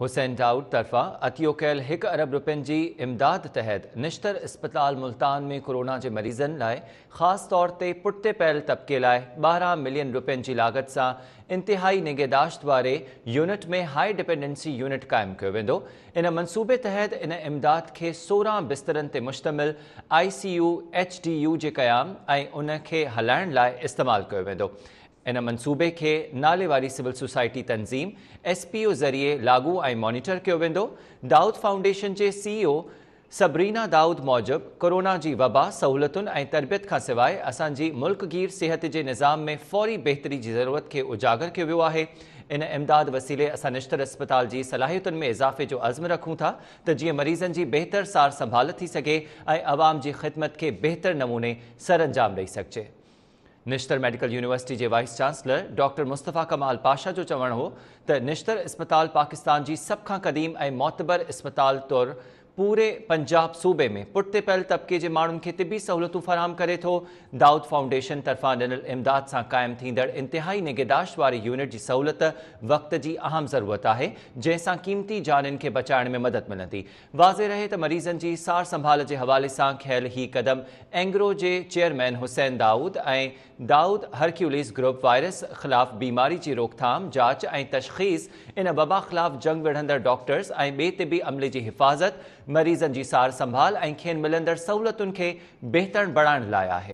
हुसैन दाऊद तरफ़ा अतियो कयल हिकु अरब रुपियनि जी इमदाद तहत निश्तर इस्पताल मुल्तान में कोरोना जे मरीज़नि लाइ ख़ासि तौर ते पुठिते पयल तबिके लाइ ॿारहं मिलियन रुपियनि जी लागत सां इंतिहाई निगहदाश्त वारे यूनिट में हाई डिपेंडेंसी यूनिट क़ाइमु कयो वेंदो इन मनसूबे तहत इन इमदाद खे सोरहं बिस्तरनि ते मुश्तमिल I C U H D U जे क़याम ऐं उन खे हलाइण लाइ इस्तेमालु कयो वेंदो इन मंसूबे खे नाले वारी सिविल सोसाइटी तंज़ीम एस पी ओ ज़रिए लागू ऐं मॉनिटर कयो वेंदो दाऊद फाउंडेशन जे C E O Sabrina Dawood मौजिब कोरोना जी वबा सहूलियतुनि ऐं तरबियत खां सवाइ असांजी मुल्कगीर सिहत जे निज़ाम में फौरी बहितरी जी ज़रूरत खे उजागर कयो वियो आहे इन इमदाद वसीले असां निश्तर अस्पताल जी सलाहियतुनि में इज़ाफ़े जो अज़म रखूं था त जीअं मरीज़नि जी बहितर सार संभाल थी सघे ऐं आवाम जी ख़िदमत खे बहितर नमूने सरअंजाम ॾेई सघिजे निश्तर मेडिकल यूनिवर्सिटी जे vice chancellor doctor Mustafa Kamal Pasha जो चवण हो त निश्तर इस्पताल पाकिस्तान जी सब का क़दीम ए मोतबर इस्पताल तौर पूरे पंजाब सूबे में पुट ते पयल तबिके जे माण्हुनि खे तिबी सहूलियतूं फरहम करे थो दाऊद फाउंडेशन तर्फ़ां ॾिनल इमदाद सां क़ाइमु थींदड़ु इंतिहाई निगेदाश वारी यूनिट जी सहूलियत वक़्त जी अहम ज़रूरत आहे जंहिंसां क़ीमती जाननि खे बचाइण में मदद मिलंदी वाज़े रहे त मरीज़नि जी सार संभाल जे हवाले सां खयल ही क़दम एंग्रो जे चेयरमैन हुसैन दाऊद ऐं दाऊद हर्क्यूलिस ग्रुप वायरस ख़िलाफ़ बीमारी जी रोकथाम जांच ऐं तशख़ीस इन वबा ख़िलाफ़ जंग विढ़ंदड़ डॉक्टर्स ऐं ॿिए तिबी अमले जी हिफ़ाज़त मरीज़नि जी सार संभाल ऐं खेनि मिलंदड़ सहूलियतुनि खे बहितर बणाइण लाइ आहे